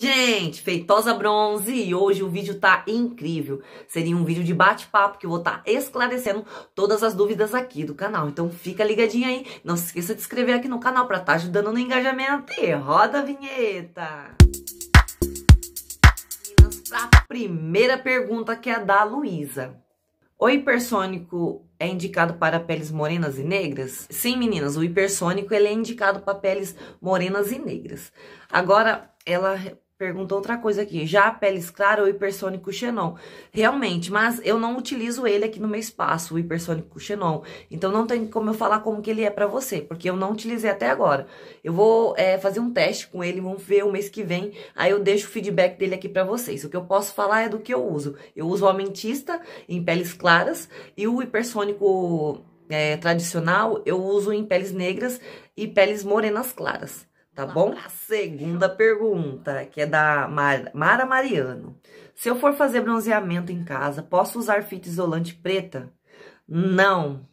Gente, Feitosa Bronze e hoje o vídeo tá incrível. Seria um vídeo de bate-papo que eu vou estar tá esclarecendo todas as dúvidas aqui do canal. Então fica ligadinho aí, não se esqueça de se inscrever aqui no canal para estar tá ajudando no engajamento e roda a vinheta. a primeira pergunta que é da Luísa. O hipersônico é indicado para peles morenas e negras? Sim, meninas, o hipersônico ele é indicado para peles morenas e negras. Agora, ela Pergunta outra coisa aqui. Já peles clara ou hipersônico xenon? Realmente, mas eu não utilizo ele aqui no meu espaço, o hipersônico xenon. Então não tem como eu falar como que ele é para você, porque eu não utilizei até agora. Eu vou é, fazer um teste com ele, vamos ver o mês que vem. Aí eu deixo o feedback dele aqui para vocês. O que eu posso falar é do que eu uso. Eu uso o amentista em peles claras e o hipersônico é, tradicional eu uso em peles negras e peles morenas claras tá bom? A Segunda pergunta, que é da Mara, Mara Mariano. Se eu for fazer bronzeamento em casa, posso usar fita isolante preta? Não,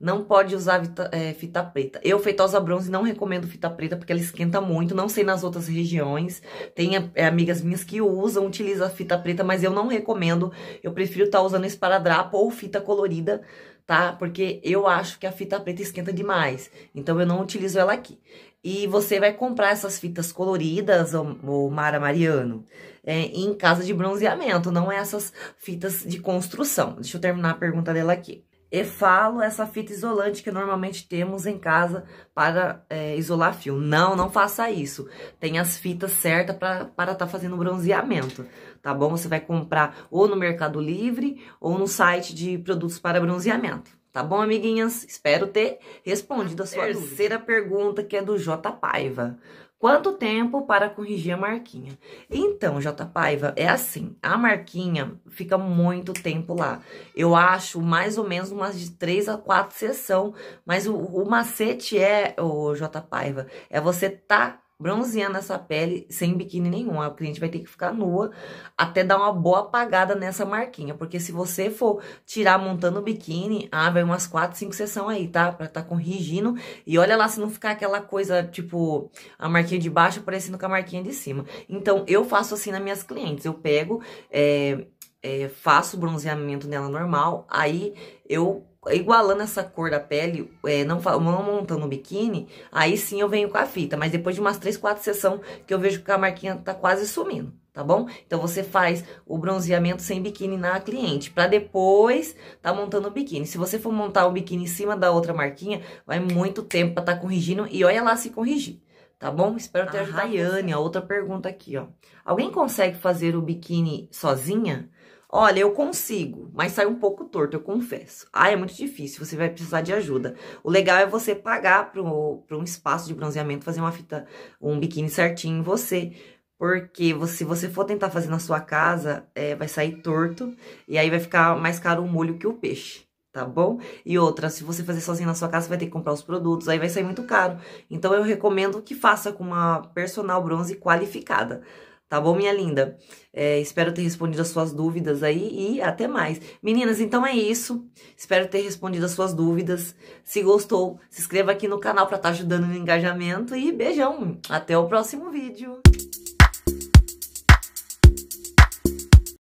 não pode usar fita, é, fita preta. Eu, feitosa bronze, não recomendo fita preta, porque ela esquenta muito, não sei nas outras regiões. Tem é, é amigas minhas que usam, utilizam fita preta, mas eu não recomendo. Eu prefiro estar tá usando esparadrapo ou fita colorida, tá? Porque eu acho que a fita preta esquenta demais, então eu não utilizo ela aqui. E você vai comprar essas fitas coloridas, ou Mara Mariano, é, em casa de bronzeamento, não é essas fitas de construção. Deixa eu terminar a pergunta dela aqui e falo essa fita isolante que normalmente temos em casa para é, isolar fio. Não, não faça isso. Tem as fitas certas para estar tá fazendo bronzeamento, tá bom? Você vai comprar ou no Mercado Livre ou no site de produtos para bronzeamento. Tá bom, amiguinhas? Espero ter respondido a sua terceira dúvida. pergunta, que é do J. Paiva. Quanto tempo para corrigir a marquinha? Então, J. Paiva, é assim, a marquinha fica muito tempo lá. Eu acho mais ou menos umas de três a quatro sessão, mas o, o macete é, o J. Paiva, é você tá bronzeando essa pele sem biquíni nenhum. A cliente vai ter que ficar nua até dar uma boa apagada nessa marquinha. Porque se você for tirar montando o biquíni, ah, vai umas 4, 5 sessões aí, tá? Pra tá corrigindo. E olha lá se não ficar aquela coisa, tipo, a marquinha de baixo parecendo com a marquinha de cima. Então, eu faço assim nas minhas clientes. Eu pego, é, é, faço bronzeamento nela normal, aí eu igualando essa cor da pele, é, não, não montando o biquíni, aí sim eu venho com a fita. Mas depois de umas 3, 4 sessões que eu vejo que a marquinha tá quase sumindo, tá bom? Então, você faz o bronzeamento sem biquíni na cliente, pra depois tá montando o biquíni. Se você for montar o biquíni em cima da outra marquinha, vai muito tempo pra tá corrigindo e olha lá se corrigir. Tá bom? Espero ter ajudado. A Rayane, a outra pergunta aqui, ó. Alguém consegue fazer o biquíni sozinha? Olha, eu consigo, mas sai um pouco torto, eu confesso. Ah, é muito difícil, você vai precisar de ajuda. O legal é você pagar para um espaço de bronzeamento, fazer uma fita, um biquíni certinho em você. Porque você, se você for tentar fazer na sua casa, é, vai sair torto e aí vai ficar mais caro o molho que o peixe tá bom? E outra, se você fazer sozinho na sua casa, vai ter que comprar os produtos, aí vai sair muito caro. Então, eu recomendo que faça com uma personal bronze qualificada. Tá bom, minha linda? É, espero ter respondido as suas dúvidas aí e até mais. Meninas, então é isso. Espero ter respondido as suas dúvidas. Se gostou, se inscreva aqui no canal para estar tá ajudando no engajamento. E beijão! Até o próximo vídeo!